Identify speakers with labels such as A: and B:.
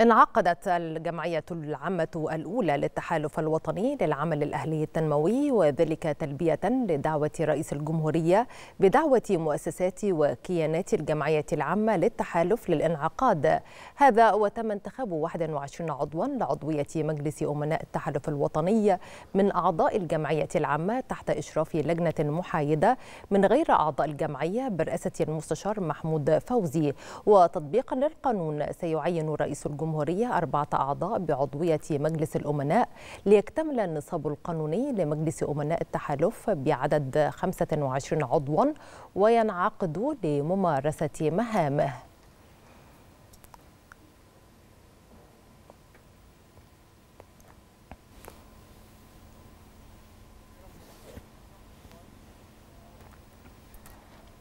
A: انعقدت الجمعية العامة الأولى للتحالف الوطني للعمل الأهلي التنموي وذلك تلبية لدعوة رئيس الجمهورية بدعوة مؤسسات وكيانات الجمعية العامة للتحالف للانعقاد هذا وتم انتخاب 21 عضوا لعضوية مجلس أمناء التحالف الوطني من أعضاء الجمعية العامة تحت إشراف لجنة محايدة من غير أعضاء الجمعية برئاسة المستشار محمود فوزي وتطبيقا للقانون سيعين رئيس الجمهورية الجمهورية أربعة أعضاء بعضوية مجلس الأمناء ليكتمل النصاب القانوني لمجلس أمناء التحالف بعدد 25 عضوا وينعقد لممارسة مهامه